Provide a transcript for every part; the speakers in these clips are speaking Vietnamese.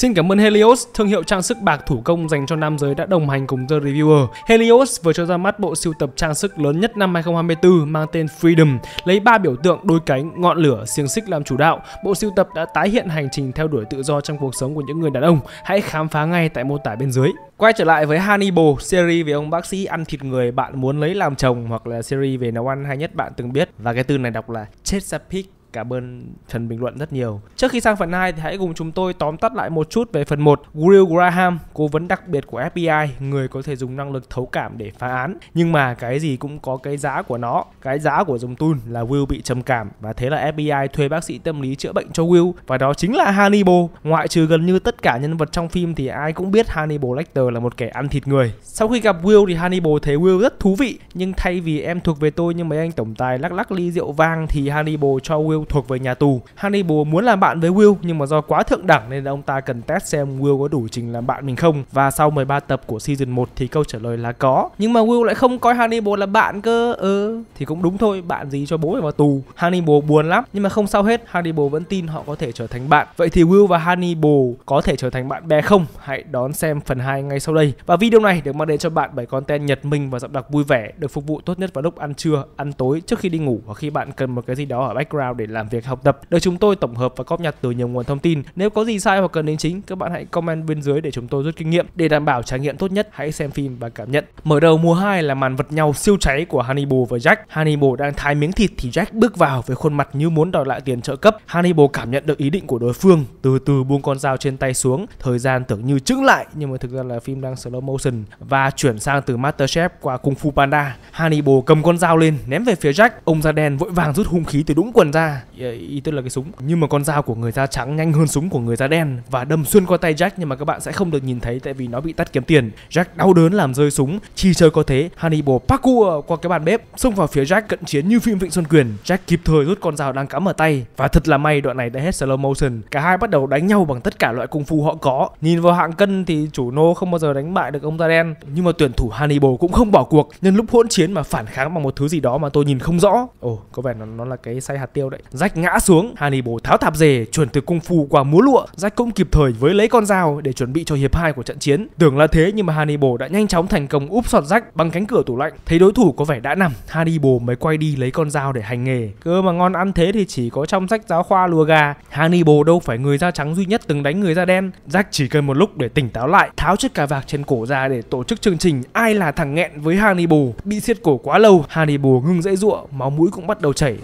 Xin cảm ơn Helios, thương hiệu trang sức bạc thủ công dành cho nam giới đã đồng hành cùng The Reviewer. Helios vừa cho ra mắt bộ siêu tập trang sức lớn nhất năm 2024 mang tên Freedom, lấy ba biểu tượng đôi cánh, ngọn lửa, xiềng xích làm chủ đạo. Bộ siêu tập đã tái hiện hành trình theo đuổi tự do trong cuộc sống của những người đàn ông. Hãy khám phá ngay tại mô tả bên dưới. Quay trở lại với Hannibal, series về ông bác sĩ ăn thịt người bạn muốn lấy làm chồng hoặc là series về nấu ăn hay nhất bạn từng biết. Và cái từ này đọc là Chesapeake Cảm ơn phần bình luận rất nhiều. Trước khi sang phần 2 thì hãy cùng chúng tôi tóm tắt lại một chút về phần 1. Will Graham, cố vấn đặc biệt của FBI, người có thể dùng năng lực thấu cảm để phá án. Nhưng mà cái gì cũng có cái giá của nó. Cái giá của dòng tun là Will bị trầm cảm và thế là FBI thuê bác sĩ tâm lý chữa bệnh cho Will và đó chính là Hannibal. Ngoại trừ gần như tất cả nhân vật trong phim thì ai cũng biết Hannibal Lecter là một kẻ ăn thịt người. Sau khi gặp Will thì Hannibal thấy Will rất thú vị nhưng thay vì em thuộc về tôi như mấy anh tổng tài lắc lắc ly rượu vang thì Hannibal cho Will Will thuộc về nhà tù. Hannibal muốn làm bạn với Will nhưng mà do quá thượng đẳng nên là ông ta cần test xem Will có đủ trình làm bạn mình không. Và sau 13 tập của season 1 thì câu trả lời là có. Nhưng mà Will lại không coi Hannibal là bạn cơ. Ừ thì cũng đúng thôi, bạn gì cho bố phải vào tù. Hannibal buồn lắm nhưng mà không sao hết, Hannibal vẫn tin họ có thể trở thành bạn. Vậy thì Will và Hannibal có thể trở thành bạn bè không? Hãy đón xem phần 2 ngay sau đây. Và video này được mang đến cho bạn bởi content Nhật Minh và giọng đọc vui vẻ, được phục vụ tốt nhất vào lúc ăn trưa, ăn tối, trước khi đi ngủ hoặc khi bạn cần một cái gì đó ở background để làm việc học tập được chúng tôi tổng hợp và góp nhặt từ nhiều nguồn thông tin. Nếu có gì sai hoặc cần đính chính, các bạn hãy comment bên dưới để chúng tôi rút kinh nghiệm. Để đảm bảo trải nghiệm tốt nhất, hãy xem phim và cảm nhận. Mở đầu mùa 2 là màn vật nhau siêu cháy của Hannibal và Jack. Hannibal đang thái miếng thịt thì Jack bước vào với khuôn mặt như muốn đòi lại tiền trợ cấp. Hannibal cảm nhận được ý định của đối phương, từ từ buông con dao trên tay xuống. Thời gian tưởng như chững lại nhưng mà thực ra là phim đang slow motion và chuyển sang từ MasterChef qua Kung Fu Panda. Hannibal cầm con dao lên ném về phía Jack. Ông da đen vội vàng rút hung khí từ đũng quần ra ra ý tôi là cái súng nhưng mà con dao của người da trắng nhanh hơn súng của người da đen và đâm xuyên qua tay Jack nhưng mà các bạn sẽ không được nhìn thấy tại vì nó bị tắt kiếm tiền Jack đau đớn làm rơi súng chi chơi có thế Hannibal parkour qua cái bàn bếp xông vào phía Jack cận chiến như phim Vịnh Xuân Quyền Jack kịp thời rút con dao đang cắm ở tay và thật là may đoạn này đã hết slow motion cả hai bắt đầu đánh nhau bằng tất cả loại cung phu họ có nhìn vào hạng cân thì chủ nô không bao giờ đánh bại được ông da đen nhưng mà tuyển thủ Hannibal cũng không bỏ cuộc nhân lúc hỗn chiến mà phản kháng bằng một thứ gì đó mà tôi nhìn không rõ ồ oh, có vẻ nó, nó là cái say hạt tiêu đấy Rách ngã xuống, Hannibal tháo tạp dề, chuẩn từ cung phu qua múa lụa. Rách cũng kịp thời với lấy con dao để chuẩn bị cho hiệp 2 của trận chiến. Tưởng là thế nhưng mà Hannibal đã nhanh chóng thành công úp sọt rách bằng cánh cửa tủ lạnh. Thấy đối thủ có vẻ đã nằm, Hannibal mới quay đi lấy con dao để hành nghề. Cơ mà ngon ăn thế thì chỉ có trong sách giáo khoa lùa gà. Hannibal đâu phải người da trắng duy nhất từng đánh người da đen. Rách chỉ cần một lúc để tỉnh táo lại, tháo chiếc cà vạc trên cổ ra để tổ chức chương trình ai là thằng nghẹn với Hannibal. Bị siết cổ quá lâu, Hannibal ngưng dãy ruộng, máu mũi cũng bắt đầu chảy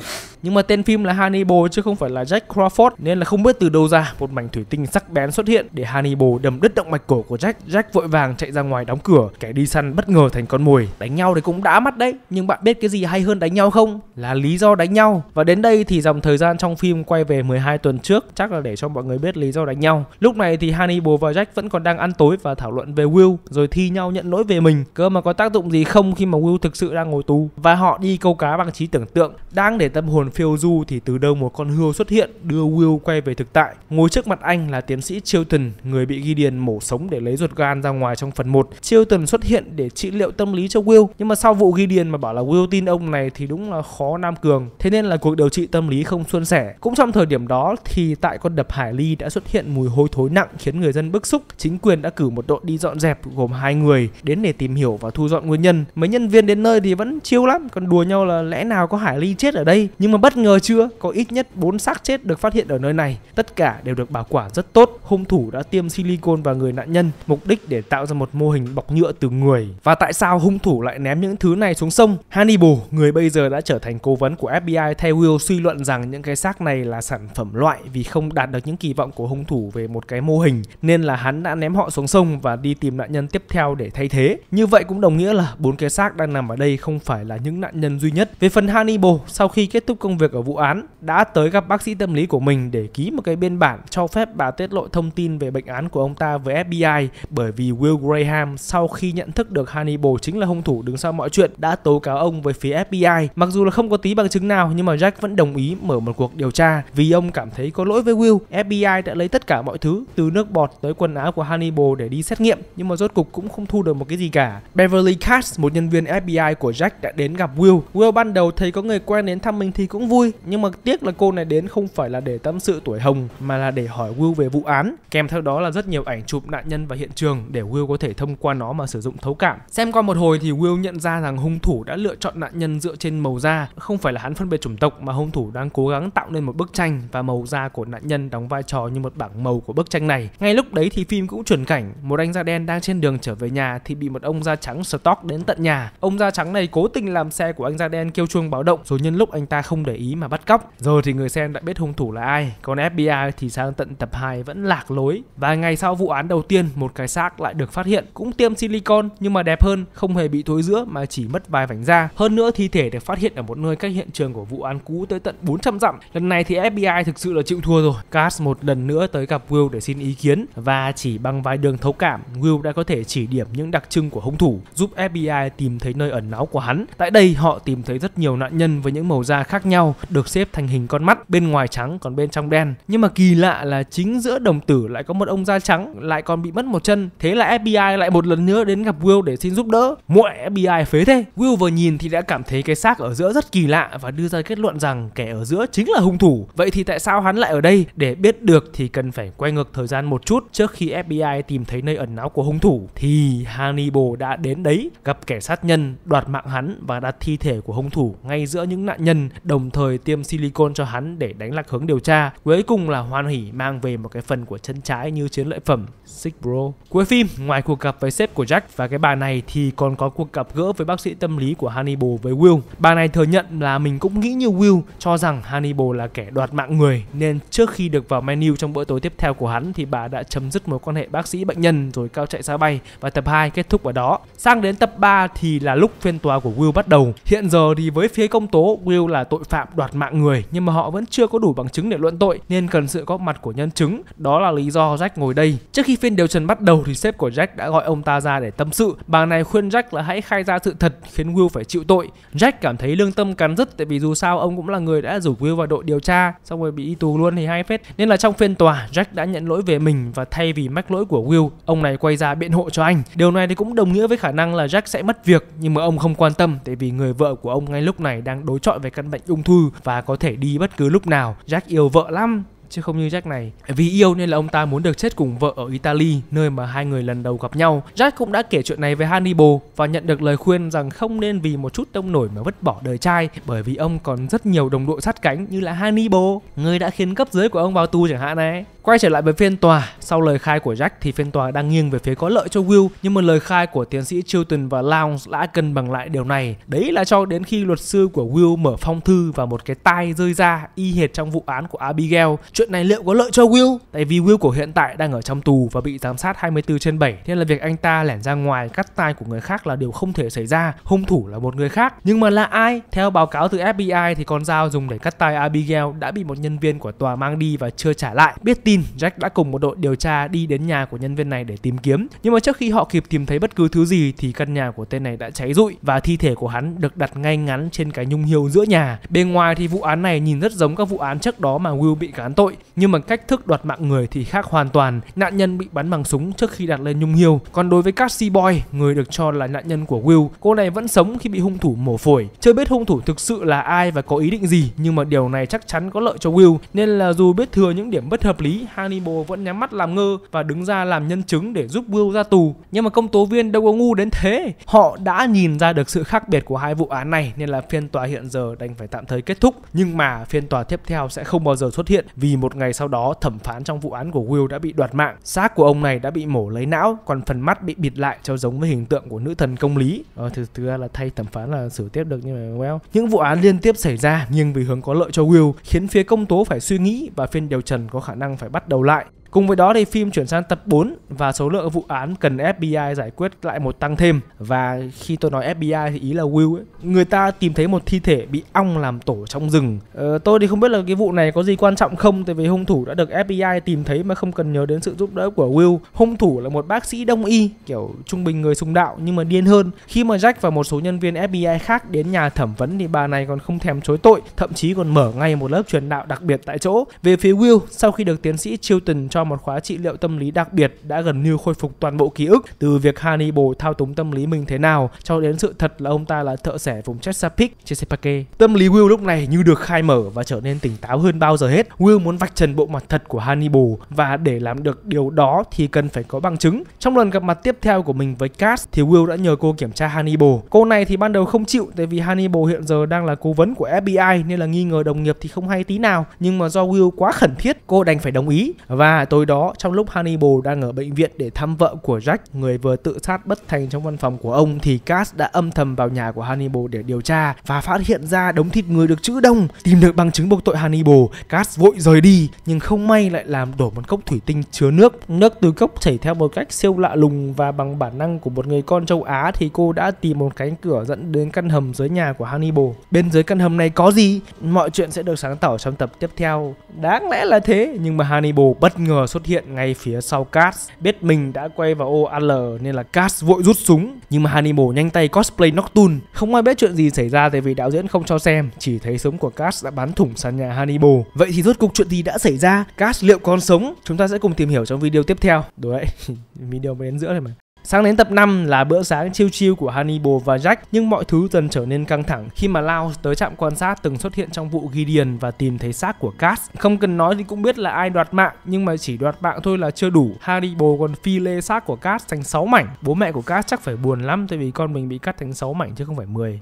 nhưng mà tên phim là Hannibal chứ không phải là Jack Crawford nên là không biết từ đâu ra một mảnh thủy tinh sắc bén xuất hiện để Hannibal đâm đứt động mạch cổ của Jack. Jack vội vàng chạy ra ngoài đóng cửa, kẻ đi săn bất ngờ thành con mồi. Đánh nhau thì cũng đã mắt đấy, nhưng bạn biết cái gì hay hơn đánh nhau không? Là lý do đánh nhau. Và đến đây thì dòng thời gian trong phim quay về 12 tuần trước, chắc là để cho mọi người biết lý do đánh nhau. Lúc này thì Hannibal và Jack vẫn còn đang ăn tối và thảo luận về Will rồi thi nhau nhận lỗi về mình. Cơ mà có tác dụng gì không khi mà Will thực sự đang ngồi tù và họ đi câu cá bằng trí tưởng tượng, đang để tâm hồn phiêu du thì từ đâu một con hươu xuất hiện đưa Will quay về thực tại. Ngồi trước mặt anh là tiến sĩ Chilton, người bị ghi điền mổ sống để lấy ruột gan ra ngoài trong phần 1. Chilton xuất hiện để trị liệu tâm lý cho Will, nhưng mà sau vụ ghi điền mà bảo là Will tin ông này thì đúng là khó nam cường. Thế nên là cuộc điều trị tâm lý không suôn sẻ. Cũng trong thời điểm đó thì tại con đập Hải Ly đã xuất hiện mùi hôi thối nặng khiến người dân bức xúc. Chính quyền đã cử một đội đi dọn dẹp gồm hai người đến để tìm hiểu và thu dọn nguyên nhân. Mấy nhân viên đến nơi thì vẫn chiêu lắm, còn đùa nhau là lẽ nào có Hải Ly chết ở đây. Nhưng mà mà bất ngờ chưa, có ít nhất 4 xác chết được phát hiện ở nơi này. Tất cả đều được bảo quản rất tốt. Hung thủ đã tiêm silicon vào người nạn nhân, mục đích để tạo ra một mô hình bọc nhựa từ người. Và tại sao hung thủ lại ném những thứ này xuống sông? Hannibal, người bây giờ đã trở thành cố vấn của FBI theo Will suy luận rằng những cái xác này là sản phẩm loại vì không đạt được những kỳ vọng của hung thủ về một cái mô hình nên là hắn đã ném họ xuống sông và đi tìm nạn nhân tiếp theo để thay thế. Như vậy cũng đồng nghĩa là bốn cái xác đang nằm ở đây không phải là những nạn nhân duy nhất. Về phần Hannibal, sau khi kết thúc công việc ở vụ án đã tới gặp bác sĩ tâm lý của mình để ký một cái biên bản cho phép bà tiết lộ thông tin về bệnh án của ông ta với FBI bởi vì Will Graham sau khi nhận thức được Hannibal chính là hung thủ đứng sau mọi chuyện đã tố cáo ông với phía FBI. Mặc dù là không có tí bằng chứng nào nhưng mà Jack vẫn đồng ý mở một cuộc điều tra vì ông cảm thấy có lỗi với Will. FBI đã lấy tất cả mọi thứ từ nước bọt tới quần áo của Hannibal để đi xét nghiệm nhưng mà rốt cục cũng không thu được một cái gì cả. Beverly Katz, một nhân viên FBI của Jack đã đến gặp Will. Will ban đầu thấy có người quen đến thăm mình thì cũng cũng vui nhưng mà tiếc là cô này đến không phải là để tâm sự tuổi hồng mà là để hỏi Will về vụ án. Kèm theo đó là rất nhiều ảnh chụp nạn nhân và hiện trường để Will có thể thông qua nó mà sử dụng thấu cảm. Xem qua một hồi thì Will nhận ra rằng hung thủ đã lựa chọn nạn nhân dựa trên màu da, không phải là hắn phân biệt chủng tộc mà hung thủ đang cố gắng tạo nên một bức tranh và màu da của nạn nhân đóng vai trò như một bảng màu của bức tranh này. Ngay lúc đấy thì phim cũng chuyển cảnh, một anh da đen đang trên đường trở về nhà thì bị một ông da trắng stalk đến tận nhà. Ông da trắng này cố tình làm xe của anh da đen kêu chuông báo động rồi nhân lúc anh ta không để ý mà bắt cóc. Rồi thì người xem đã biết hung thủ là ai, còn FBI thì sang tận tập 2 vẫn lạc lối. Vài ngày sau vụ án đầu tiên, một cái xác lại được phát hiện, cũng tiêm silicon nhưng mà đẹp hơn, không hề bị thối rữa mà chỉ mất vài vành da. Hơn nữa thi thể được phát hiện ở một nơi cách hiện trường của vụ án cũ tới tận 400 dặm. Lần này thì FBI thực sự là chịu thua rồi. Cass một lần nữa tới gặp Will để xin ý kiến và chỉ bằng vài đường thấu cảm, Will đã có thể chỉ điểm những đặc trưng của hung thủ, giúp FBI tìm thấy nơi ẩn náu của hắn. Tại đây họ tìm thấy rất nhiều nạn nhân với những màu da khác nhau nhau được xếp thành hình con mắt bên ngoài trắng còn bên trong đen nhưng mà kỳ lạ là chính giữa đồng tử lại có một ông da trắng lại còn bị mất một chân thế là FBI lại một lần nữa đến gặp Will để xin giúp đỡ muội FBI phế thế Will vừa nhìn thì đã cảm thấy cái xác ở giữa rất kỳ lạ và đưa ra kết luận rằng kẻ ở giữa chính là hung thủ vậy thì tại sao hắn lại ở đây để biết được thì cần phải quay ngược thời gian một chút trước khi FBI tìm thấy nơi ẩn náu của hung thủ thì Hannibal đã đến đấy gặp kẻ sát nhân đoạt mạng hắn và đặt thi thể của hung thủ ngay giữa những nạn nhân đồng đồng thời tiêm silicon cho hắn để đánh lạc hướng điều tra. Cuối cùng là hoan hỉ mang về một cái phần của chân trái như chiến lợi phẩm. Six Bro. Cuối phim, ngoài cuộc gặp với sếp của Jack và cái bà này thì còn có cuộc gặp gỡ với bác sĩ tâm lý của Hannibal với Will. Bà này thừa nhận là mình cũng nghĩ như Will cho rằng Hannibal là kẻ đoạt mạng người nên trước khi được vào menu trong bữa tối tiếp theo của hắn thì bà đã chấm dứt mối quan hệ bác sĩ bệnh nhân rồi cao chạy xa bay và tập 2 kết thúc ở đó. Sang đến tập 3 thì là lúc phiên tòa của Will bắt đầu. Hiện giờ thì với phía công tố Will là tội phạm đoạt mạng người nhưng mà họ vẫn chưa có đủ bằng chứng để luận tội nên cần sự góp mặt của nhân chứng. Đó là lý do Jack ngồi đây. Trước khi phiên điều trần bắt đầu thì sếp của Jack đã gọi ông ta ra để tâm sự. Bà này khuyên Jack là hãy khai ra sự thật khiến Will phải chịu tội. Jack cảm thấy lương tâm cắn rứt tại vì dù sao ông cũng là người đã rủ Will vào đội điều tra xong rồi bị đi tù luôn thì hai phết. Nên là trong phiên tòa Jack đã nhận lỗi về mình và thay vì mắc lỗi của Will, ông này quay ra biện hộ cho anh. Điều này thì cũng đồng nghĩa với khả năng là Jack sẽ mất việc nhưng mà ông không quan tâm tại vì người vợ của ông ngay lúc này đang đối chọi về căn bệnh ung thư và có thể đi bất cứ lúc nào. Jack yêu vợ lắm chứ không như Jack này. Vì yêu nên là ông ta muốn được chết cùng vợ ở Italy, nơi mà hai người lần đầu gặp nhau. Jack cũng đã kể chuyện này với Hannibal và nhận được lời khuyên rằng không nên vì một chút đông nổi mà vứt bỏ đời trai, bởi vì ông còn rất nhiều đồng đội sát cánh như là Hannibal, người đã khiến cấp dưới của ông vào tù chẳng hạn này. Quay trở lại với phiên tòa, sau lời khai của Jack thì phiên tòa đang nghiêng về phía có lợi cho Will, nhưng mà lời khai của tiến sĩ Chilton và Lounge đã cân bằng lại điều này. Đấy là cho đến khi luật sư của Will mở phong thư và một cái tai rơi ra y hệt trong vụ án của Abigail. Chuyện này liệu có lợi cho Will? Tại vì Will của hiện tại đang ở trong tù và bị giám sát 24 trên 7, nên là việc anh ta lẻn ra ngoài cắt tai của người khác là điều không thể xảy ra. Hung thủ là một người khác. Nhưng mà là ai? Theo báo cáo từ FBI thì con dao dùng để cắt tai Abigail đã bị một nhân viên của tòa mang đi và chưa trả lại. Biết tin tin, Jack đã cùng một đội điều tra đi đến nhà của nhân viên này để tìm kiếm. Nhưng mà trước khi họ kịp tìm thấy bất cứ thứ gì thì căn nhà của tên này đã cháy rụi và thi thể của hắn được đặt ngay ngắn trên cái nhung hiêu giữa nhà. Bên ngoài thì vụ án này nhìn rất giống các vụ án trước đó mà Will bị cán tội, nhưng mà cách thức đoạt mạng người thì khác hoàn toàn. Nạn nhân bị bắn bằng súng trước khi đặt lên nhung hiêu. Còn đối với Cassie Boy, người được cho là nạn nhân của Will, cô này vẫn sống khi bị hung thủ mổ phổi. Chưa biết hung thủ thực sự là ai và có ý định gì, nhưng mà điều này chắc chắn có lợi cho Will, nên là dù biết thừa những điểm bất hợp lý Hannibal vẫn nhắm mắt làm ngơ và đứng ra làm nhân chứng để giúp Will ra tù. Nhưng mà công tố viên đâu có ngu đến thế. Họ đã nhìn ra được sự khác biệt của hai vụ án này nên là phiên tòa hiện giờ đành phải tạm thời kết thúc. Nhưng mà phiên tòa tiếp theo sẽ không bao giờ xuất hiện vì một ngày sau đó thẩm phán trong vụ án của Will đã bị đoạt mạng. Xác của ông này đã bị mổ lấy não, còn phần mắt bị bịt lại cho giống với hình tượng của nữ thần công lý. Ờ, thực, thực ra là thay thẩm phán là xử tiếp được nhưng mà well. Những vụ án liên tiếp xảy ra Nhưng vì hướng có lợi cho Will khiến phía công tố phải suy nghĩ và phiên điều trần có khả năng phải bắt bắt đầu lại Cùng với đó thì phim chuyển sang tập 4 và số lượng vụ án cần FBI giải quyết lại một tăng thêm và khi tôi nói FBI thì ý là Will ấy. Người ta tìm thấy một thi thể bị ong làm tổ trong rừng. Ờ, tôi thì không biết là cái vụ này có gì quan trọng không tại vì hung thủ đã được FBI tìm thấy mà không cần nhớ đến sự giúp đỡ của Will. Hung thủ là một bác sĩ đông y kiểu trung bình người sùng đạo nhưng mà điên hơn. Khi mà Jack và một số nhân viên FBI khác đến nhà thẩm vấn thì bà này còn không thèm chối tội, thậm chí còn mở ngay một lớp truyền đạo đặc biệt tại chỗ. Về phía Will, sau khi được tiến sĩ Chilton cho cho một khóa trị liệu tâm lý đặc biệt đã gần như khôi phục toàn bộ ký ức từ việc Hannibal thao túng tâm lý mình thế nào cho đến sự thật là ông ta là thợ sẻ vùng Chesapeake, Chesapeake. Tâm lý Will lúc này như được khai mở và trở nên tỉnh táo hơn bao giờ hết. Will muốn vạch trần bộ mặt thật của Hannibal và để làm được điều đó thì cần phải có bằng chứng. Trong lần gặp mặt tiếp theo của mình với Cass thì Will đã nhờ cô kiểm tra Hannibal. Cô này thì ban đầu không chịu tại vì Hannibal hiện giờ đang là cố vấn của FBI nên là nghi ngờ đồng nghiệp thì không hay tí nào, nhưng mà do Will quá khẩn thiết, cô đành phải đồng ý. Và tối đó, trong lúc Hannibal đang ở bệnh viện để thăm vợ của Jack, người vừa tự sát bất thành trong văn phòng của ông, thì Cass đã âm thầm vào nhà của Hannibal để điều tra và phát hiện ra đống thịt người được chữ đông. Tìm được bằng chứng buộc tội Hannibal, Cass vội rời đi, nhưng không may lại làm đổ một cốc thủy tinh chứa nước. Nước từ cốc chảy theo một cách siêu lạ lùng và bằng bản năng của một người con châu Á thì cô đã tìm một cánh cửa dẫn đến căn hầm dưới nhà của Hannibal. Bên dưới căn hầm này có gì? Mọi chuyện sẽ được sáng tỏ trong tập tiếp theo. Đáng lẽ là thế, nhưng mà Hannibal bất ngờ ngờ xuất hiện ngay phía sau Cass. Biết mình đã quay vào ô AL nên là Cass vội rút súng, nhưng mà Hannibal nhanh tay cosplay Nocturne. Không ai biết chuyện gì xảy ra tại vì đạo diễn không cho xem, chỉ thấy súng của Cass đã bắn thủng sàn nhà Hannibal. Vậy thì rốt cuộc chuyện gì đã xảy ra? Cass liệu còn sống? Chúng ta sẽ cùng tìm hiểu trong video tiếp theo. Đúng đấy, video mới đến giữa này mà. Sáng đến tập 5 là bữa sáng chiêu chiêu của Hannibal và Jack, nhưng mọi thứ dần trở nên căng thẳng khi mà Lao tới trạm quan sát từng xuất hiện trong vụ Gideon và tìm thấy xác của Cass. Không cần nói thì cũng biết là ai đoạt mạng, nhưng mà chỉ đoạt mạng thôi là chưa đủ. Hannibal còn phi lê xác của Cass thành 6 mảnh. Bố mẹ của Cass chắc phải buồn lắm tại vì con mình bị cắt thành 6 mảnh chứ không phải 10.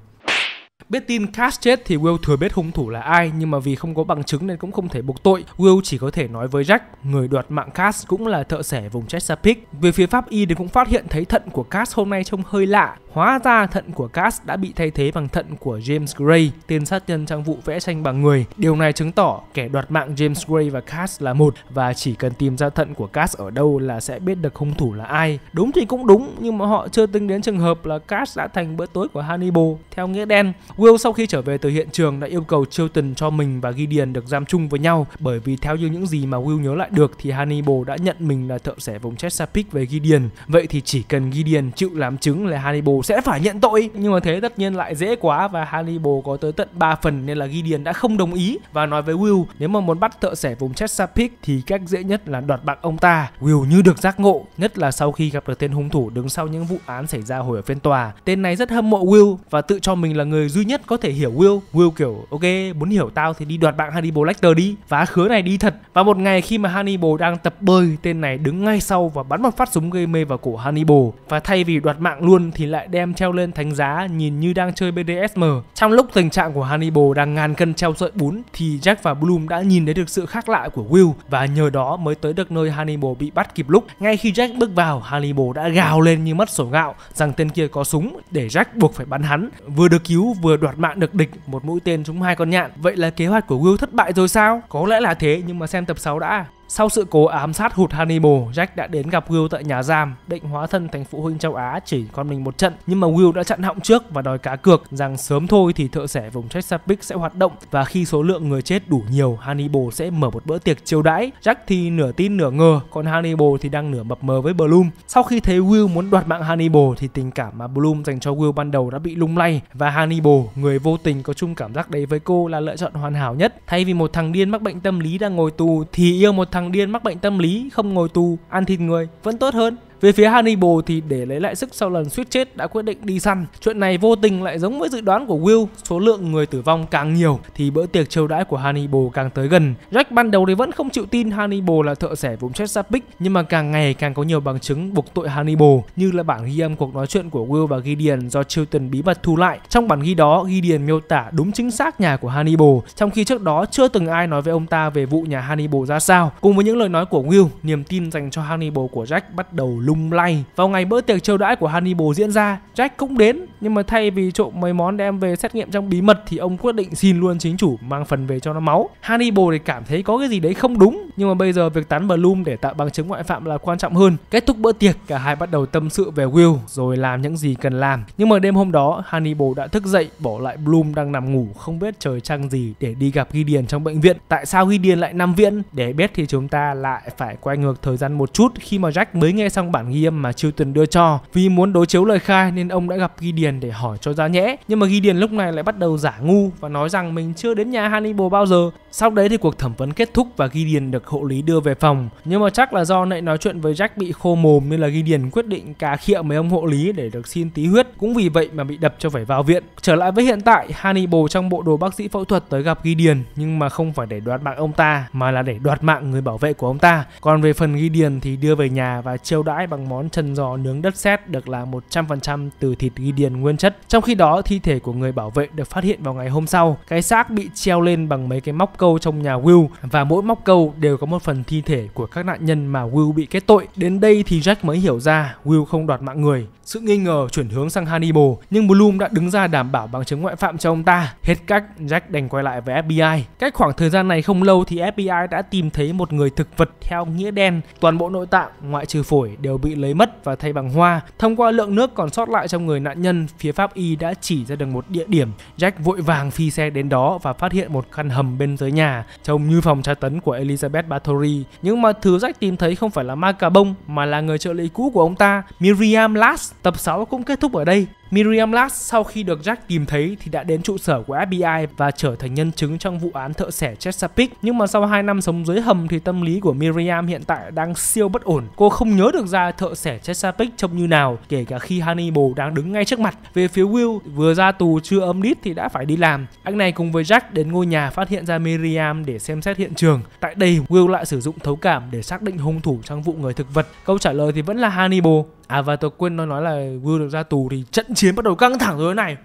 Biết tin Cass chết thì Will thừa biết hung thủ là ai nhưng mà vì không có bằng chứng nên cũng không thể buộc tội. Will chỉ có thể nói với Jack, người đoạt mạng Cass cũng là thợ sẻ vùng Chesapeake. Về phía pháp y thì cũng phát hiện thấy thận của Cass hôm nay trông hơi lạ. Hóa ra thận của Cass đã bị thay thế bằng thận của James Gray, tên sát nhân trong vụ vẽ tranh bằng người. Điều này chứng tỏ kẻ đoạt mạng James Gray và Cass là một và chỉ cần tìm ra thận của Cass ở đâu là sẽ biết được hung thủ là ai. Đúng thì cũng đúng nhưng mà họ chưa tính đến trường hợp là Cass đã thành bữa tối của Hannibal theo nghĩa đen. Will sau khi trở về từ hiện trường đã yêu cầu Chilton cho mình và Gideon được giam chung với nhau bởi vì theo như những gì mà Will nhớ lại được thì Hannibal đã nhận mình là thợ xẻ vùng Chesapeake về Gideon. Vậy thì chỉ cần Gideon chịu làm chứng là Hannibal sẽ phải nhận tội nhưng mà thế tất nhiên lại dễ quá và Hannibal có tới tận 3 phần nên là Gideon đã không đồng ý và nói với Will nếu mà muốn bắt thợ sẻ vùng Chesapeake thì cách dễ nhất là đoạt bạc ông ta. Will như được giác ngộ, nhất là sau khi gặp được tên hung thủ đứng sau những vụ án xảy ra hồi ở phiên tòa. Tên này rất hâm mộ Will và tự cho mình là người duy nhất có thể hiểu Will. Will kiểu ok, muốn hiểu tao thì đi đoạt bạn Hannibal Lecter đi. Và khứa này đi thật. Và một ngày khi mà Hannibal đang tập bơi, tên này đứng ngay sau và bắn một phát súng gây mê vào cổ Hannibal và thay vì đoạt mạng luôn thì lại đem treo lên thánh giá nhìn như đang chơi BDSM. Trong lúc tình trạng của Hannibal đang ngàn cân treo sợi bún thì Jack và Bloom đã nhìn thấy được sự khác lạ của Will và nhờ đó mới tới được nơi Hannibal bị bắt kịp lúc. Ngay khi Jack bước vào, Hannibal đã gào lên như mất sổ gạo rằng tên kia có súng để Jack buộc phải bắn hắn. Vừa được cứu vừa đoạt mạng được địch, một mũi tên trúng hai con nhạn. Vậy là kế hoạch của Will thất bại rồi sao? Có lẽ là thế nhưng mà xem tập 6 đã. Sau sự cố ám sát hụt Hannibal, Jack đã đến gặp Will tại nhà giam, định hóa thân thành phụ huynh châu Á chỉ con mình một trận, nhưng mà Will đã chặn họng trước và đòi cá cược rằng sớm thôi thì thợ sẻ vùng Chesapeake sẽ hoạt động và khi số lượng người chết đủ nhiều, Hannibal sẽ mở một bữa tiệc chiêu đãi. Jack thì nửa tin nửa ngờ, còn Hannibal thì đang nửa mập mờ với Bloom. Sau khi thấy Will muốn đoạt mạng Hannibal thì tình cảm mà Bloom dành cho Will ban đầu đã bị lung lay và Hannibal, người vô tình có chung cảm giác đấy với cô là lựa chọn hoàn hảo nhất. Thay vì một thằng điên mắc bệnh tâm lý đang ngồi tù thì yêu một thằng điên mắc bệnh tâm lý không ngồi tù ăn thịt người vẫn tốt hơn về phía Hannibal thì để lấy lại sức sau lần suýt chết đã quyết định đi săn. Chuyện này vô tình lại giống với dự đoán của Will, số lượng người tử vong càng nhiều thì bữa tiệc chiêu đãi của Hannibal càng tới gần. Jack ban đầu thì vẫn không chịu tin Hannibal là thợ sẻ vùng Chesapeake nhưng mà càng ngày càng có nhiều bằng chứng buộc tội Hannibal như là bản ghi âm cuộc nói chuyện của Will và Gideon do Chilton bí mật thu lại. Trong bản ghi đó, Gideon miêu tả đúng chính xác nhà của Hannibal, trong khi trước đó chưa từng ai nói với ông ta về vụ nhà Hannibal ra sao. Cùng với những lời nói của Will, niềm tin dành cho Hannibal của Jack bắt đầu lung lung lay. Vào ngày bữa tiệc chiêu đãi của Hannibal diễn ra, Jack cũng đến nhưng mà thay vì trộm mấy món đem về xét nghiệm trong bí mật thì ông quyết định xin luôn chính chủ mang phần về cho nó máu hannibal thì cảm thấy có cái gì đấy không đúng nhưng mà bây giờ việc tán bloom để tạo bằng chứng ngoại phạm là quan trọng hơn kết thúc bữa tiệc cả hai bắt đầu tâm sự về will rồi làm những gì cần làm nhưng mà đêm hôm đó hannibal đã thức dậy bỏ lại bloom đang nằm ngủ không biết trời trăng gì để đi gặp ghi điền trong bệnh viện tại sao ghi điền lại nằm viện để biết thì chúng ta lại phải quay ngược thời gian một chút khi mà jack mới nghe xong bản ghi âm mà chilton đưa cho vì muốn đối chiếu lời khai nên ông đã gặp ghi điền Điền để hỏi cho ra nhẽ Nhưng mà Ghi Điền lúc này lại bắt đầu giả ngu và nói rằng mình chưa đến nhà Hannibal bao giờ Sau đấy thì cuộc thẩm vấn kết thúc và Ghi Điền được hộ lý đưa về phòng Nhưng mà chắc là do nãy nói chuyện với Jack bị khô mồm nên là Ghi Điền quyết định cà khịa mấy ông hộ lý để được xin tí huyết Cũng vì vậy mà bị đập cho phải vào viện Trở lại với hiện tại Hannibal trong bộ đồ bác sĩ phẫu thuật tới gặp Ghi Điền Nhưng mà không phải để đoạt mạng ông ta mà là để đoạt mạng người bảo vệ của ông ta Còn về phần Ghi Điền thì đưa về nhà và chiêu đãi bằng món chân giò nướng đất sét được là 100% từ thịt Ghi Điền gần nguyên chất. Trong khi đó, thi thể của người bảo vệ được phát hiện vào ngày hôm sau. Cái xác bị treo lên bằng mấy cái móc câu trong nhà Will và mỗi móc câu đều có một phần thi thể của các nạn nhân mà Will bị kết tội. Đến đây thì Jack mới hiểu ra Will không đoạt mạng người. Sự nghi ngờ chuyển hướng sang Hannibal, nhưng Bloom đã đứng ra đảm bảo bằng chứng ngoại phạm cho ông ta. Hết cách, Jack đành quay lại với FBI. Cách khoảng thời gian này không lâu thì FBI đã tìm thấy một người thực vật theo nghĩa đen. Toàn bộ nội tạng ngoại trừ phổi đều bị lấy mất và thay bằng hoa. Thông qua lượng nước còn sót lại trong người nạn nhân, phía Pháp Y đã chỉ ra được một địa điểm. Jack vội vàng phi xe đến đó và phát hiện một căn hầm bên dưới nhà, trông như phòng tra tấn của Elizabeth Bathory. Nhưng mà thứ Jack tìm thấy không phải là ma cà bông mà là người trợ lý cũ của ông ta, Miriam Lass. Tập 6 cũng kết thúc ở đây. Miriam Lass sau khi được Jack tìm thấy thì đã đến trụ sở của FBI và trở thành nhân chứng trong vụ án thợ xẻ Chesapeake. Nhưng mà sau 2 năm sống dưới hầm thì tâm lý của Miriam hiện tại đang siêu bất ổn. Cô không nhớ được ra thợ xẻ Chesapeake trông như nào, kể cả khi Hannibal đang đứng ngay trước mặt. Về phía Will, vừa ra tù chưa ấm đít thì đã phải đi làm. Anh này cùng với Jack đến ngôi nhà phát hiện ra Miriam để xem xét hiện trường. Tại đây, Will lại sử dụng thấu cảm để xác định hung thủ trong vụ người thực vật. Câu trả lời thì vẫn là Hannibal. À và tôi quên nói nói là vừa được ra tù thì trận chiến bắt đầu căng thẳng rồi này.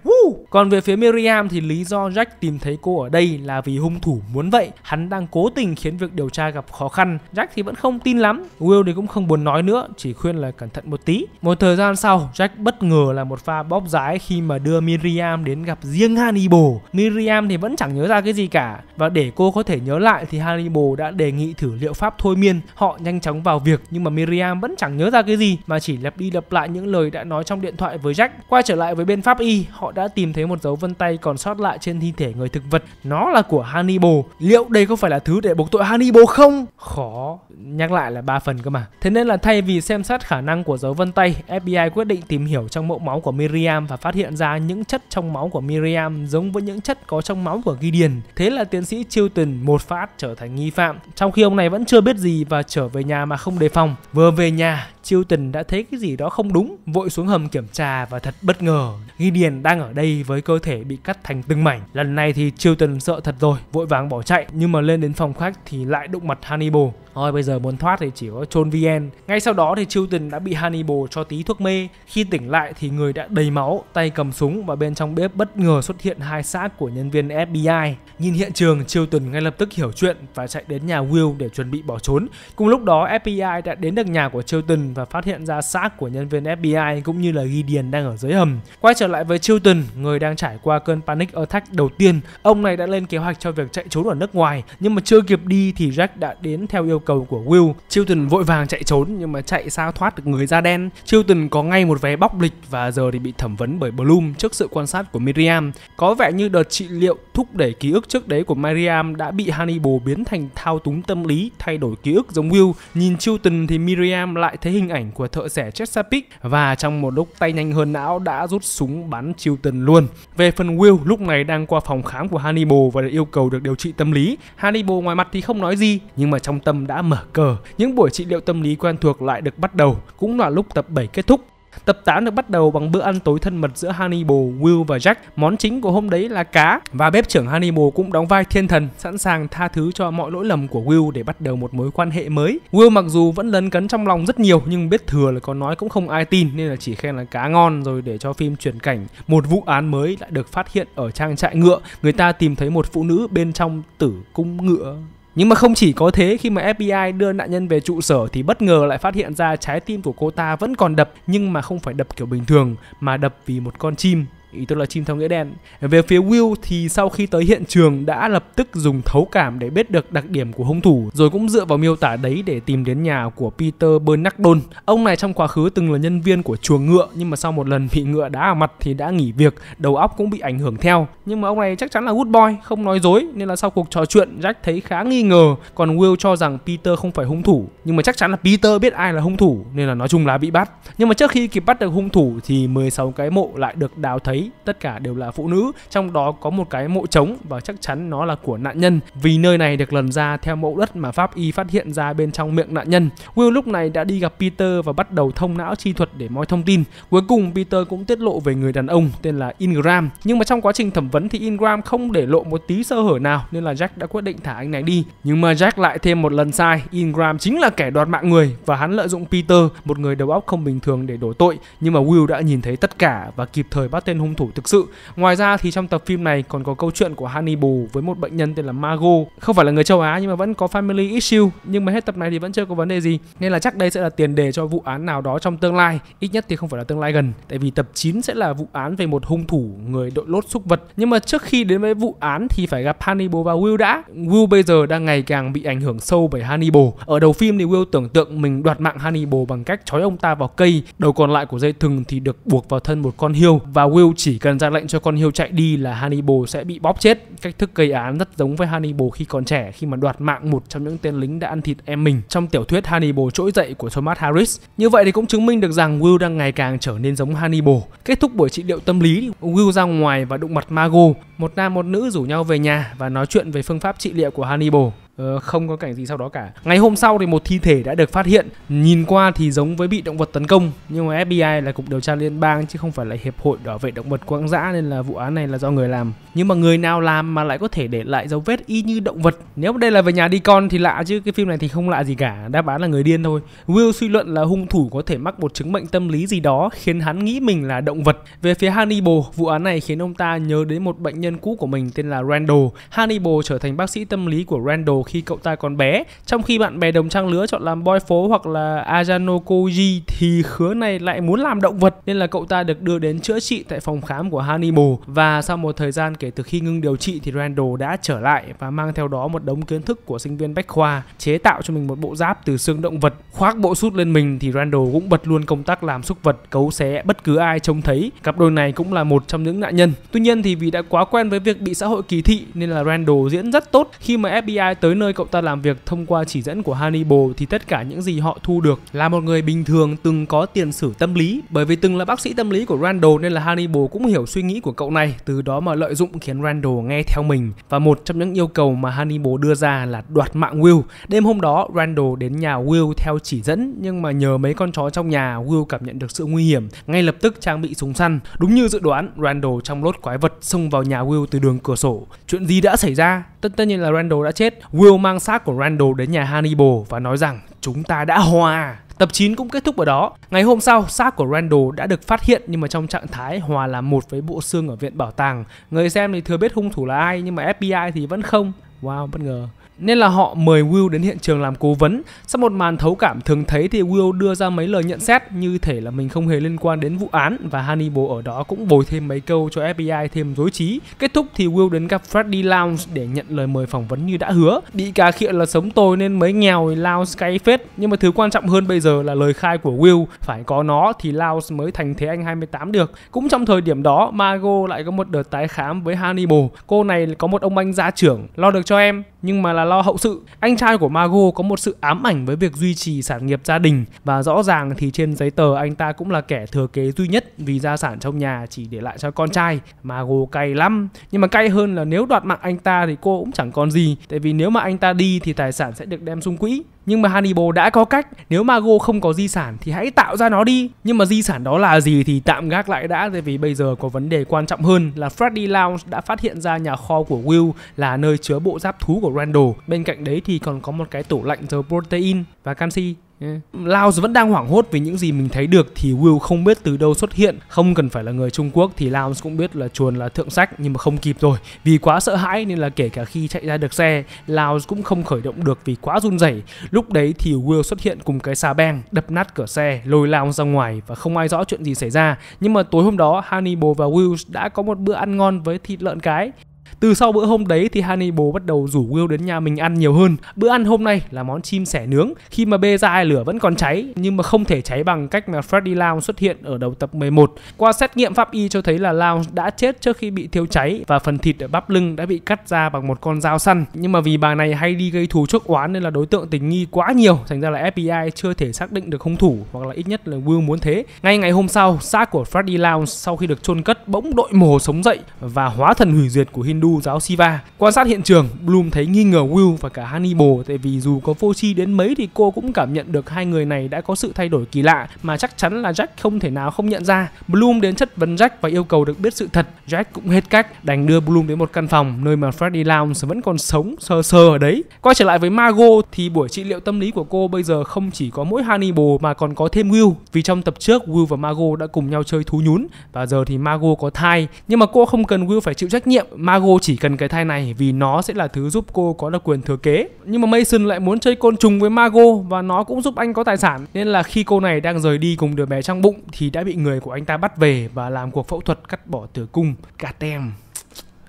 Còn về phía Miriam thì lý do Jack tìm thấy cô ở đây là vì hung thủ muốn vậy. Hắn đang cố tình khiến việc điều tra gặp khó khăn. Jack thì vẫn không tin lắm. Will thì cũng không buồn nói nữa, chỉ khuyên là cẩn thận một tí. Một thời gian sau, Jack bất ngờ là một pha bóp giái khi mà đưa Miriam đến gặp riêng Hannibal. Miriam thì vẫn chẳng nhớ ra cái gì cả. Và để cô có thể nhớ lại thì Hannibal đã đề nghị thử liệu pháp thôi miên. Họ nhanh chóng vào việc nhưng mà Miriam vẫn chẳng nhớ ra cái gì mà chỉ lặp đi lặp lại những lời đã nói trong điện thoại với Jack. Quay trở lại với bên pháp y, họ đã tìm thấy một dấu vân tay còn sót lại trên thi thể người thực vật. Nó là của Hannibal. Liệu đây có phải là thứ để buộc tội Hannibal không? Khó, nhắc lại là ba phần cơ mà. Thế nên là thay vì xem xét khả năng của dấu vân tay, FBI quyết định tìm hiểu trong mẫu máu của Miriam và phát hiện ra những chất trong máu của Miriam giống với những chất có trong máu của Gideon. Thế là tiến sĩ Chilton một phát trở thành nghi phạm, trong khi ông này vẫn chưa biết gì và trở về nhà mà không đề phòng. Vừa về nhà, Chiêu Tình đã thấy cái gì đó không đúng, vội xuống hầm kiểm tra và thật bất ngờ, Nghi Điền đang ở đây với cơ thể bị cắt thành từng mảnh. Lần này thì Chiêu Tình sợ thật rồi, vội vàng bỏ chạy, nhưng mà lên đến phòng khách thì lại đụng mặt Hannibal. Thôi bây giờ muốn thoát thì chỉ có chôn VN. Ngay sau đó thì Chilton đã bị Hannibal cho tí thuốc mê. Khi tỉnh lại thì người đã đầy máu, tay cầm súng và bên trong bếp bất ngờ xuất hiện hai xác của nhân viên FBI. Nhìn hiện trường, Chilton ngay lập tức hiểu chuyện và chạy đến nhà Will để chuẩn bị bỏ trốn. Cùng lúc đó FBI đã đến được nhà của Chilton và phát hiện ra xác của nhân viên FBI cũng như là ghi Gideon đang ở dưới hầm. Quay trở lại với Chilton, người đang trải qua cơn panic attack đầu tiên. Ông này đã lên kế hoạch cho việc chạy trốn ở nước ngoài, nhưng mà chưa kịp đi thì Jack đã đến theo yêu cầu của Will. Chilton vội vàng chạy trốn nhưng mà chạy sao thoát được người da đen. Chilton có ngay một vé bóc lịch và giờ thì bị thẩm vấn bởi Bloom trước sự quan sát của Miriam. Có vẻ như đợt trị liệu thúc đẩy ký ức trước đấy của Miriam đã bị Hannibal biến thành thao túng tâm lý, thay đổi ký ức giống Will. Nhìn Chilton thì Miriam lại thấy hình ảnh của thợ rẻ Chesapeake và trong một lúc tay nhanh hơn não đã rút súng bắn Chilton luôn. Về phần Will lúc này đang qua phòng khám của Hannibal và được yêu cầu được điều trị tâm lý. Hannibal ngoài mặt thì không nói gì nhưng mà trong tâm đã mở cờ. Những buổi trị liệu tâm lý quen thuộc lại được bắt đầu, cũng là lúc tập 7 kết thúc. Tập 8 được bắt đầu bằng bữa ăn tối thân mật giữa Hannibal, Will và Jack. Món chính của hôm đấy là cá và bếp trưởng Hannibal cũng đóng vai thiên thần, sẵn sàng tha thứ cho mọi lỗi lầm của Will để bắt đầu một mối quan hệ mới. Will mặc dù vẫn lấn cấn trong lòng rất nhiều nhưng biết thừa là có nói cũng không ai tin nên là chỉ khen là cá ngon rồi để cho phim chuyển cảnh. Một vụ án mới lại được phát hiện ở trang trại ngựa, người ta tìm thấy một phụ nữ bên trong tử cung ngựa nhưng mà không chỉ có thế, khi mà FBI đưa nạn nhân về trụ sở thì bất ngờ lại phát hiện ra trái tim của cô ta vẫn còn đập nhưng mà không phải đập kiểu bình thường mà đập vì một con chim ý tôi là chim theo nghĩa đen về phía Will thì sau khi tới hiện trường đã lập tức dùng thấu cảm để biết được đặc điểm của hung thủ rồi cũng dựa vào miêu tả đấy để tìm đến nhà của Peter Bernardon ông này trong quá khứ từng là nhân viên của chuồng ngựa nhưng mà sau một lần bị ngựa đá ở mặt thì đã nghỉ việc đầu óc cũng bị ảnh hưởng theo nhưng mà ông này chắc chắn là good boy không nói dối nên là sau cuộc trò chuyện Jack thấy khá nghi ngờ còn Will cho rằng Peter không phải hung thủ nhưng mà chắc chắn là Peter biết ai là hung thủ nên là nói chung là bị bắt nhưng mà trước khi kịp bắt được hung thủ thì 16 cái mộ lại được đào thấy tất cả đều là phụ nữ trong đó có một cái mộ trống và chắc chắn nó là của nạn nhân vì nơi này được lần ra theo mẫu đất mà pháp y phát hiện ra bên trong miệng nạn nhân Will lúc này đã đi gặp Peter và bắt đầu thông não chi thuật để moi thông tin cuối cùng Peter cũng tiết lộ về người đàn ông tên là Ingram nhưng mà trong quá trình thẩm vấn thì Ingram không để lộ một tí sơ hở nào nên là Jack đã quyết định thả anh này đi nhưng mà Jack lại thêm một lần sai Ingram chính là kẻ đoạt mạng người và hắn lợi dụng Peter một người đầu óc không bình thường để đổ tội nhưng mà Will đã nhìn thấy tất cả và kịp thời bắt tên hung hung thủ thực sự. Ngoài ra thì trong tập phim này còn có câu chuyện của Hannibal với một bệnh nhân tên là Margot, không phải là người châu Á nhưng mà vẫn có family issue, nhưng mà hết tập này thì vẫn chưa có vấn đề gì. Nên là chắc đây sẽ là tiền đề cho vụ án nào đó trong tương lai, ít nhất thì không phải là tương lai gần, tại vì tập 9 sẽ là vụ án về một hung thủ người đội lốt xúc vật. Nhưng mà trước khi đến với vụ án thì phải gặp Hannibal và Will đã. Will bây giờ đang ngày càng bị ảnh hưởng sâu bởi Hannibal. Ở đầu phim thì Will tưởng tượng mình đoạt mạng Hannibal bằng cách trói ông ta vào cây, đầu còn lại của dây thừng thì được buộc vào thân một con hiêu và Will chỉ cần ra lệnh cho con hươu chạy đi là Hannibal sẽ bị bóp chết. Cách thức gây án rất giống với Hannibal khi còn trẻ khi mà đoạt mạng một trong những tên lính đã ăn thịt em mình trong tiểu thuyết Hannibal trỗi dậy của Thomas Harris. Như vậy thì cũng chứng minh được rằng Will đang ngày càng trở nên giống Hannibal. Kết thúc buổi trị liệu tâm lý, Will ra ngoài và đụng mặt Margot, một nam một nữ rủ nhau về nhà và nói chuyện về phương pháp trị liệu của Hannibal. Ờ, không có cảnh gì sau đó cả ngày hôm sau thì một thi thể đã được phát hiện nhìn qua thì giống với bị động vật tấn công nhưng mà FBI là cục điều tra liên bang chứ không phải là hiệp hội bảo vệ động vật quang dã nên là vụ án này là do người làm nhưng mà người nào làm mà lại có thể để lại dấu vết y như động vật nếu đây là về nhà đi con thì lạ chứ cái phim này thì không lạ gì cả đáp án là người điên thôi Will suy luận là hung thủ có thể mắc một chứng bệnh tâm lý gì đó khiến hắn nghĩ mình là động vật về phía Hannibal vụ án này khiến ông ta nhớ đến một bệnh nhân cũ của mình tên là Randall Hannibal trở thành bác sĩ tâm lý của Randall khi cậu ta còn bé. Trong khi bạn bè đồng trang lứa chọn làm boy phố hoặc là Ajano Koji thì khứa này lại muốn làm động vật nên là cậu ta được đưa đến chữa trị tại phòng khám của Hannibal và sau một thời gian kể từ khi ngưng điều trị thì Randall đã trở lại và mang theo đó một đống kiến thức của sinh viên bách khoa chế tạo cho mình một bộ giáp từ xương động vật khoác bộ sút lên mình thì Randall cũng bật luôn công tác làm súc vật cấu xé bất cứ ai trông thấy cặp đôi này cũng là một trong những nạn nhân tuy nhiên thì vì đã quá quen với việc bị xã hội kỳ thị nên là Randall diễn rất tốt khi mà FBI tới nơi cậu ta làm việc thông qua chỉ dẫn của Hannibal thì tất cả những gì họ thu được là một người bình thường từng có tiền sử tâm lý. Bởi vì từng là bác sĩ tâm lý của Randall nên là Hannibal cũng hiểu suy nghĩ của cậu này, từ đó mà lợi dụng khiến Randall nghe theo mình. Và một trong những yêu cầu mà Hannibal đưa ra là đoạt mạng Will. Đêm hôm đó, Randall đến nhà Will theo chỉ dẫn nhưng mà nhờ mấy con chó trong nhà, Will cảm nhận được sự nguy hiểm, ngay lập tức trang bị súng săn. Đúng như dự đoán, Randall trong lốt quái vật xông vào nhà Will từ đường cửa sổ. Chuyện gì đã xảy ra? Tất nhiên là Randall đã chết. Will Will mang xác của Randall đến nhà Hannibal và nói rằng chúng ta đã hòa. Tập 9 cũng kết thúc ở đó. Ngày hôm sau, xác của Randall đã được phát hiện nhưng mà trong trạng thái hòa là một với bộ xương ở viện bảo tàng. Người xem thì thừa biết hung thủ là ai nhưng mà FBI thì vẫn không. Wow, bất ngờ nên là họ mời Will đến hiện trường làm cố vấn. Sau một màn thấu cảm thường thấy thì Will đưa ra mấy lời nhận xét như thể là mình không hề liên quan đến vụ án và Hannibal ở đó cũng bồi thêm mấy câu cho FBI thêm dối trí. Kết thúc thì Will đến gặp Freddy Lounge để nhận lời mời phỏng vấn như đã hứa. Bị cá khịa là sống tồi nên mới nghèo Lounge cay phết. Nhưng mà thứ quan trọng hơn bây giờ là lời khai của Will. Phải có nó thì Lounge mới thành thế anh 28 được. Cũng trong thời điểm đó, Margot lại có một đợt tái khám với Hannibal. Cô này có một ông anh gia trưởng lo được cho em nhưng mà là lo hậu sự. Anh trai của Mago có một sự ám ảnh với việc duy trì sản nghiệp gia đình và rõ ràng thì trên giấy tờ anh ta cũng là kẻ thừa kế duy nhất vì gia sản trong nhà chỉ để lại cho con trai. Mago cay lắm, nhưng mà cay hơn là nếu đoạt mạng anh ta thì cô cũng chẳng còn gì, tại vì nếu mà anh ta đi thì tài sản sẽ được đem sung quỹ nhưng mà Hannibal đã có cách nếu Mago không có di sản thì hãy tạo ra nó đi nhưng mà di sản đó là gì thì tạm gác lại đã tại vì bây giờ có vấn đề quan trọng hơn là Freddy Lounge đã phát hiện ra nhà kho của Will là nơi chứa bộ giáp thú của Randall bên cạnh đấy thì còn có một cái tủ lạnh dầu protein và canxi Yeah. Ừ. Laos vẫn đang hoảng hốt vì những gì mình thấy được thì Will không biết từ đâu xuất hiện, không cần phải là người Trung Quốc thì Laos cũng biết là chuồn là thượng sách nhưng mà không kịp rồi. Vì quá sợ hãi nên là kể cả khi chạy ra được xe, Laos cũng không khởi động được vì quá run rẩy. Lúc đấy thì Will xuất hiện cùng cái xà beng, đập nát cửa xe, lôi Laos ra ngoài và không ai rõ chuyện gì xảy ra. Nhưng mà tối hôm đó Hannibal và Will đã có một bữa ăn ngon với thịt lợn cái. Từ sau bữa hôm đấy thì Hannibal bắt đầu rủ Will đến nhà mình ăn nhiều hơn. Bữa ăn hôm nay là món chim sẻ nướng. Khi mà bê ra ai lửa vẫn còn cháy nhưng mà không thể cháy bằng cách mà Freddy Lounge xuất hiện ở đầu tập 11. Qua xét nghiệm pháp y cho thấy là Lounge đã chết trước khi bị thiêu cháy và phần thịt ở bắp lưng đã bị cắt ra bằng một con dao săn. Nhưng mà vì bà này hay đi gây thù chuốc oán nên là đối tượng tình nghi quá nhiều, thành ra là FBI chưa thể xác định được hung thủ hoặc là ít nhất là Will muốn thế. Ngay ngày hôm sau, xác của Freddy Lounge sau khi được chôn cất bỗng đội mồ sống dậy và hóa thần hủy diệt của Hindu Blue giáo Siva. Quan sát hiện trường, Bloom thấy nghi ngờ Will và cả Hannibal tại vì dù có vô tri đến mấy thì cô cũng cảm nhận được hai người này đã có sự thay đổi kỳ lạ mà chắc chắn là Jack không thể nào không nhận ra. Bloom đến chất vấn Jack và yêu cầu được biết sự thật. Jack cũng hết cách, đành đưa Bloom đến một căn phòng nơi mà Freddy Lounge vẫn còn sống sờ sờ ở đấy. Quay trở lại với Margot thì buổi trị liệu tâm lý của cô bây giờ không chỉ có mỗi Hannibal mà còn có thêm Will vì trong tập trước Will và Margot đã cùng nhau chơi thú nhún và giờ thì Margot có thai nhưng mà cô không cần Will phải chịu trách nhiệm. Margot chỉ cần cái thai này vì nó sẽ là thứ giúp cô có được quyền thừa kế nhưng mà Mason lại muốn chơi côn trùng với Mago và nó cũng giúp anh có tài sản nên là khi cô này đang rời đi cùng đứa bé trong bụng thì đã bị người của anh ta bắt về và làm cuộc phẫu thuật cắt bỏ tử cung cả tem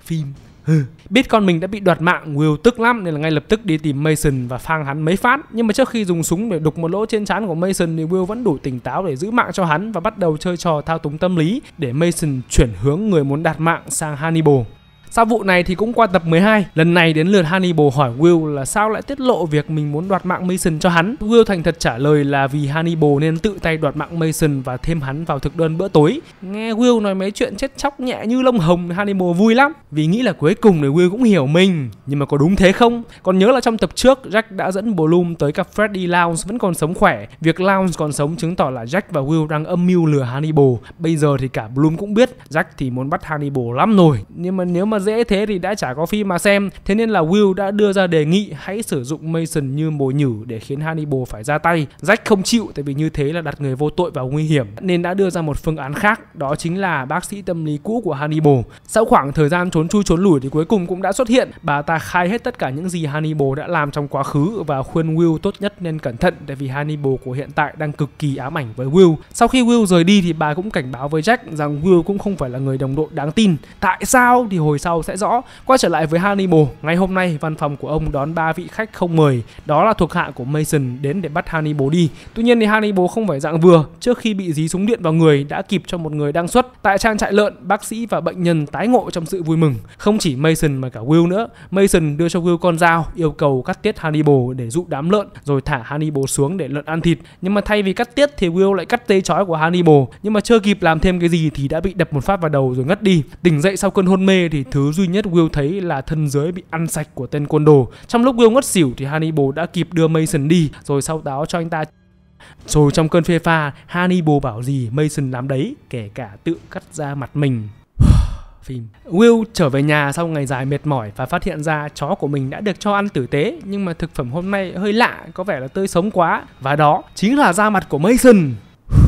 phim Biết con mình đã bị đoạt mạng, Will tức lắm nên là ngay lập tức đi tìm Mason và phang hắn mấy phát. Nhưng mà trước khi dùng súng để đục một lỗ trên trán của Mason thì Will vẫn đủ tỉnh táo để giữ mạng cho hắn và bắt đầu chơi trò thao túng tâm lý để Mason chuyển hướng người muốn đạt mạng sang Hannibal. Sau vụ này thì cũng qua tập 12, lần này đến lượt Hannibal hỏi Will là sao lại tiết lộ việc mình muốn đoạt mạng Mason cho hắn. Will thành thật trả lời là vì Hannibal nên tự tay đoạt mạng Mason và thêm hắn vào thực đơn bữa tối. Nghe Will nói mấy chuyện chết chóc nhẹ như lông hồng, Hannibal vui lắm vì nghĩ là cuối cùng thì Will cũng hiểu mình. Nhưng mà có đúng thế không? Còn nhớ là trong tập trước Jack đã dẫn Bloom tới gặp Freddy Lounge vẫn còn sống khỏe. Việc Lounge còn sống chứng tỏ là Jack và Will đang âm mưu lừa Hannibal. Bây giờ thì cả Bloom cũng biết Jack thì muốn bắt Hannibal lắm rồi. Nhưng mà nếu mà dễ thế thì đã chả có phim mà xem. Thế nên là Will đã đưa ra đề nghị hãy sử dụng Mason như mồi nhử để khiến Hannibal phải ra tay. Jack không chịu tại vì như thế là đặt người vô tội vào nguy hiểm nên đã đưa ra một phương án khác đó chính là bác sĩ tâm lý cũ của Hannibal. Sau khoảng thời gian trốn chui trốn lủi thì cuối cùng cũng đã xuất hiện. Bà ta khai hết tất cả những gì Hannibal đã làm trong quá khứ và khuyên Will tốt nhất nên cẩn thận tại vì Hannibal của hiện tại đang cực kỳ ám ảnh với Will. Sau khi Will rời đi thì bà cũng cảnh báo với Jack rằng Will cũng không phải là người đồng đội đáng tin. Tại sao thì hồi sau sau sẽ rõ. Quay trở lại với Hannibal, ngày hôm nay văn phòng của ông đón ba vị khách không mời, đó là thuộc hạ của Mason đến để bắt Hannibal đi. Tuy nhiên thì Hannibal không phải dạng vừa, trước khi bị dí súng điện vào người đã kịp cho một người đang xuất. Tại trang trại lợn, bác sĩ và bệnh nhân tái ngộ trong sự vui mừng. Không chỉ Mason mà cả Will nữa, Mason đưa cho Will con dao, yêu cầu cắt tiết Hannibal để dụ đám lợn rồi thả Hannibal xuống để lợn ăn thịt. Nhưng mà thay vì cắt tiết thì Will lại cắt tê chói của Hannibal, nhưng mà chưa kịp làm thêm cái gì thì đã bị đập một phát vào đầu rồi ngất đi. Tỉnh dậy sau cơn hôn mê thì thứ thứ duy nhất Will thấy là thân giới bị ăn sạch của tên côn đồ. Trong lúc Will ngất xỉu thì Hannibal đã kịp đưa Mason đi rồi sau đó cho anh ta rồi trong cơn phê pha, Hannibal bảo gì Mason làm đấy, kể cả tự cắt ra mặt mình phim. Will trở về nhà sau ngày dài mệt mỏi và phát hiện ra chó của mình đã được cho ăn tử tế nhưng mà thực phẩm hôm nay hơi lạ, có vẻ là tươi sống quá. Và đó chính là da mặt của Mason.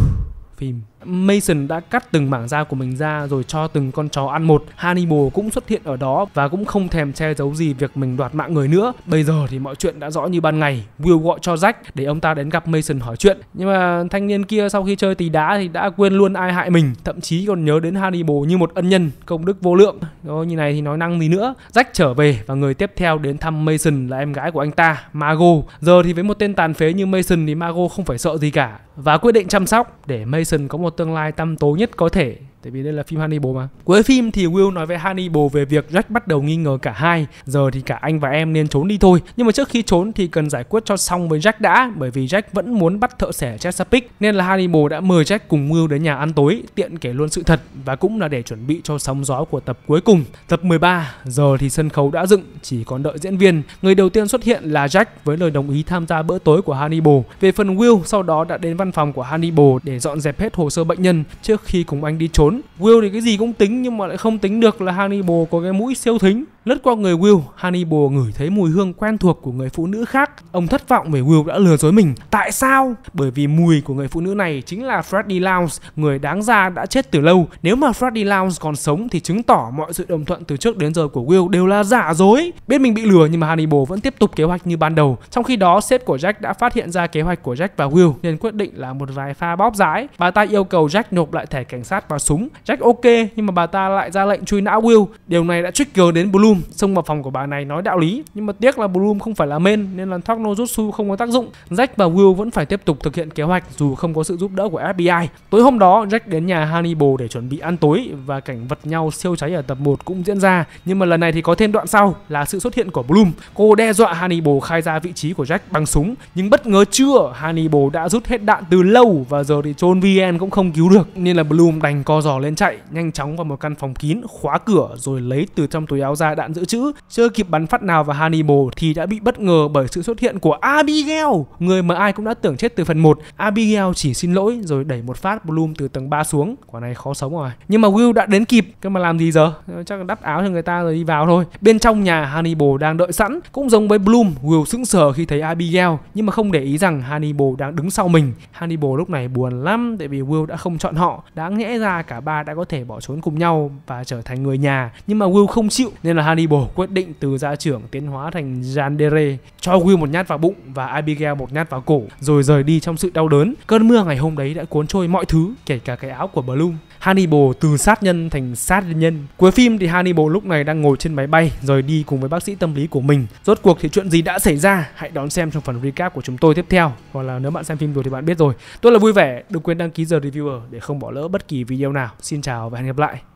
phim. Mason đã cắt từng mảng da của mình ra rồi cho từng con chó ăn một. Hannibal cũng xuất hiện ở đó và cũng không thèm che giấu gì việc mình đoạt mạng người nữa. Bây giờ thì mọi chuyện đã rõ như ban ngày. Will gọi cho Jack để ông ta đến gặp Mason hỏi chuyện. Nhưng mà thanh niên kia sau khi chơi tí đá thì đã quên luôn ai hại mình, thậm chí còn nhớ đến Hannibal như một ân nhân, công đức vô lượng. Rồi như này thì nói năng gì nữa. Jack trở về và người tiếp theo đến thăm Mason là em gái của anh ta, Margot. Giờ thì với một tên tàn phế như Mason thì Margot không phải sợ gì cả và quyết định chăm sóc để Mason có một tương lai tăm tối nhất có thể tại vì đây là phim Hannibal mà cuối phim thì Will nói với Hannibal về việc Jack bắt đầu nghi ngờ cả hai giờ thì cả anh và em nên trốn đi thôi nhưng mà trước khi trốn thì cần giải quyết cho xong với Jack đã bởi vì Jack vẫn muốn bắt thợ sẻ Chesapeake nên là Hannibal đã mời Jack cùng Will đến nhà ăn tối tiện kể luôn sự thật và cũng là để chuẩn bị cho sóng gió của tập cuối cùng tập 13 giờ thì sân khấu đã dựng chỉ còn đợi diễn viên người đầu tiên xuất hiện là Jack với lời đồng ý tham gia bữa tối của Hannibal về phần Will sau đó đã đến văn phòng của Hannibal để dọn dẹp hết hồ sơ bệnh nhân trước khi cùng anh đi trốn 4. Will thì cái gì cũng tính nhưng mà lại không tính được là Hannibal có cái mũi siêu thính. Lướt qua người Will, Hannibal ngửi thấy mùi hương quen thuộc của người phụ nữ khác. Ông thất vọng về Will đã lừa dối mình. Tại sao? Bởi vì mùi của người phụ nữ này chính là Freddy Lounge, người đáng ra đã chết từ lâu. Nếu mà Freddy Lounge còn sống thì chứng tỏ mọi sự đồng thuận từ trước đến giờ của Will đều là giả dối. Biết mình bị lừa nhưng mà Hannibal vẫn tiếp tục kế hoạch như ban đầu. Trong khi đó, sếp của Jack đã phát hiện ra kế hoạch của Jack và Will nên quyết định là một vài pha bóp giái. Bà ta yêu cầu Jack nộp lại thẻ cảnh sát và súng Jack ok nhưng mà bà ta lại ra lệnh truy nã Will điều này đã trigger đến Bloom xông vào phòng của bà này nói đạo lý nhưng mà tiếc là Bloom không phải là main nên là Thác Nozutsu không có tác dụng Jack và Will vẫn phải tiếp tục thực hiện kế hoạch dù không có sự giúp đỡ của FBI tối hôm đó Jack đến nhà Hannibal để chuẩn bị ăn tối và cảnh vật nhau siêu cháy ở tập 1 cũng diễn ra nhưng mà lần này thì có thêm đoạn sau là sự xuất hiện của Bloom cô đe dọa Hannibal khai ra vị trí của Jack bằng súng nhưng bất ngờ chưa Hannibal đã rút hết đạn từ lâu và giờ thì John VN cũng không cứu được nên là Bloom đành co giò lên chạy, nhanh chóng vào một căn phòng kín, khóa cửa rồi lấy từ trong túi áo ra đạn dự trữ. Chưa kịp bắn phát nào vào Hannibal thì đã bị bất ngờ bởi sự xuất hiện của Abigail, người mà ai cũng đã tưởng chết từ phần 1. Abigail chỉ xin lỗi rồi đẩy một phát Bloom từ tầng 3 xuống. Quả này khó sống rồi. Nhưng mà Will đã đến kịp, cái mà làm gì giờ? Ờ, chắc đắp áo cho người ta rồi đi vào thôi. Bên trong nhà Hannibal đang đợi sẵn, cũng giống với Bloom, Will sững sờ khi thấy Abigail nhưng mà không để ý rằng Hannibal đang đứng sau mình. Hannibal lúc này buồn lắm tại vì Will đã không chọn họ, đáng nhẽ ra cả ba đã có thể bỏ trốn cùng nhau và trở thành người nhà nhưng mà Will không chịu nên là Hannibal quyết định từ gia trưởng tiến hóa thành Jandere cho Will một nhát vào bụng và Abigail một nhát vào cổ rồi rời đi trong sự đau đớn. Cơn mưa ngày hôm đấy đã cuốn trôi mọi thứ, kể cả cái áo của Bloom. Hannibal từ sát nhân thành sát nhân. Cuối phim thì Hannibal lúc này đang ngồi trên máy bay rồi đi cùng với bác sĩ tâm lý của mình. Rốt cuộc thì chuyện gì đã xảy ra? Hãy đón xem trong phần recap của chúng tôi tiếp theo. Hoặc là nếu bạn xem phim rồi thì bạn biết rồi. Tôi là vui vẻ, đừng quên đăng ký giờ reviewer để không bỏ lỡ bất kỳ video nào. Xin chào và hẹn gặp lại.